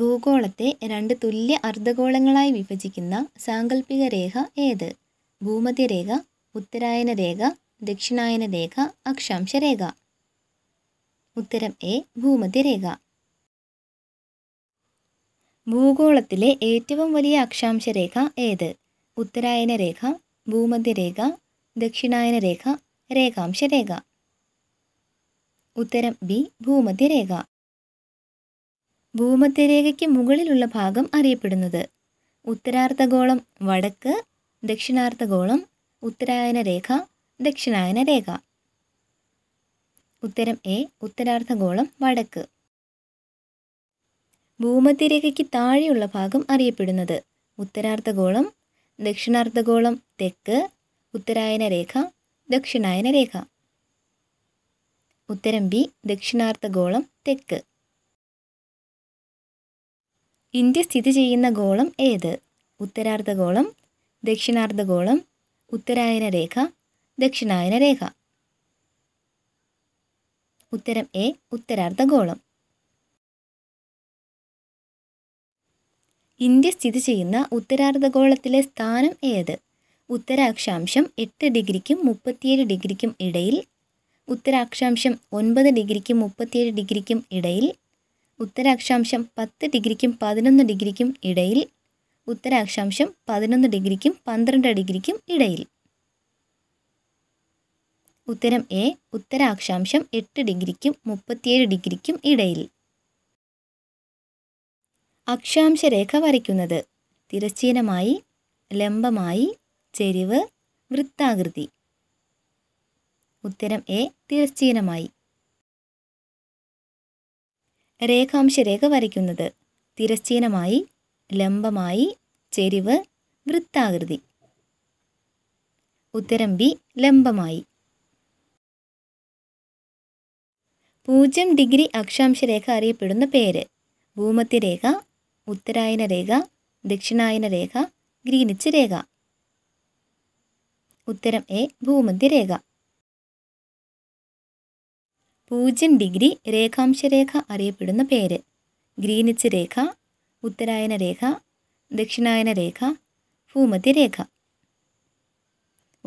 ഭൂഗോളത്തെ രണ്ട് തുല്യ അർദ്ധഗോളങ്ങളായി വിഭജിക്കുന്ന സാങ്കൽപ്പിക രേഖ ഏത് ഭൂമധ്യരേഖ ഉത്തരായന രേഖ ദക്ഷിണായന രേഖ അക്ഷാംശ രേഖ ഉത്തരം എ ഭൂമധ്യരേഖ ഭൂഗോളത്തിലെ ഏറ്റവും വലിയ അക്ഷാംശ രേഖ ഏത് ഉത്തരായന രേഖ ഭൂമധ്യരേഖ ദക്ഷിണായന രേഖ രേഖാംശ രേഖ ഉത്തരം ബി ഭൂമധ്യരേഖ ഭൂമധ്യരേഖയ്ക്ക് മുകളിലുള്ള ഭാഗം അറിയപ്പെടുന്നത് ഉത്തരാർദ്ധഗോളം വടക്ക് ദക്ഷിണാർദ്ധഗോളം ഉത്തരായന രേഖ ദക്ഷിണായന രേഖ ഉത്തരം എ ഉത്തരാർദ്ധഗോളം വടക്ക് ഭൂമധ്യരേഖയ്ക്ക് താഴെയുള്ള ഭാഗം അറിയപ്പെടുന്നത് ഉത്തരാർദ്ധഗോളം ദക്ഷിണാർദ്ധഗോളം തെക്ക് ഉത്തരായന രേഖ ദക്ഷിണായന രേഖ ഉത്തരം ബി ദക്ഷിണാർദ്ധഗോളം തെക്ക് ഇന്ത്യ സ്ഥിതി ചെയ്യുന്ന ഗോളം ഏത് ഉത്തരാർദ്ധഗോളം ദക്ഷിണാർദ്ധഗോളം ഉത്തരായന രേഖ ദക്ഷിണായന രേഖ ഉത്തരം എ ഉത്തരാർദ്ധഗോളം ഇന്ത്യ സ്ഥിതി ചെയ്യുന്ന ഉത്തരാർദ്ധഗോളത്തിലെ സ്ഥാനം ഏത് ഉത്തരാക്ഷാംശം എട്ട് ഡിഗ്രിക്കും മുപ്പത്തിയേഴ് ഡിഗ്രിക്കും ഇടയിൽ ഉത്തരാക്ഷാംശം ഒൻപത് ഡിഗ്രിക്കും മുപ്പത്തിയേഴ് ഡിഗ്രിക്കും ഇടയിൽ ഉത്തരാക്ഷാംശം പത്ത് ഡിഗ്രിക്കും പതിനൊന്ന് ഡിഗ്രിക്കും ഇടയിൽ ഉത്തരാക്ഷാംശം പതിനൊന്ന് ഡിഗ്രിക്കും പന്ത്രണ്ട് ഡിഗ്രിക്കും ഇടയിൽ ഉത്തരം എ ഉത്തരാക്ഷാംശം എട്ട് ഡിഗ്രിക്കും മുപ്പത്തിയേഴ് ഡിഗ്രിക്കും ഇടയിൽ അക്ഷാംശരേഖ വരയ്ക്കുന്നത് തിരശ്ചീനമായി ലംബമായി ചെരിവ് വൃത്താകൃതി ഉത്തരം എ തിരശ്ചീനമായി രേഖാംശരേഖ വരയ്ക്കുന്നത് തിരശ്ചീനമായി ലംബമായി ചെരിവ് വൃത്താകൃതി ഉത്തരം ബി ലംബമായി പൂജ്യം ഡിഗ്രി അക്ഷാംശരേഖ അറിയപ്പെടുന്ന പേര് ഭൂമധ്യരേഖ ഉത്തരായന രേഖ ദക്ഷിണായന രേഖ ഗ്രീനിച്ച് രേഖ ഉത്തരം എ ഭൂമധ്യരേഖ പൂജ്യം ഡിഗ്രി രേഖാംശരേഖ അറിയപ്പെടുന്ന പേര് ഗ്രീനിച്ച് രേഖ ഉത്തരായന രേഖ ദക്ഷിണായന രേഖ ഭൂമധ്യരേഖ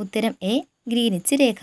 ഉത്തരം എ ഗ്രീനിച്ച് രേഖ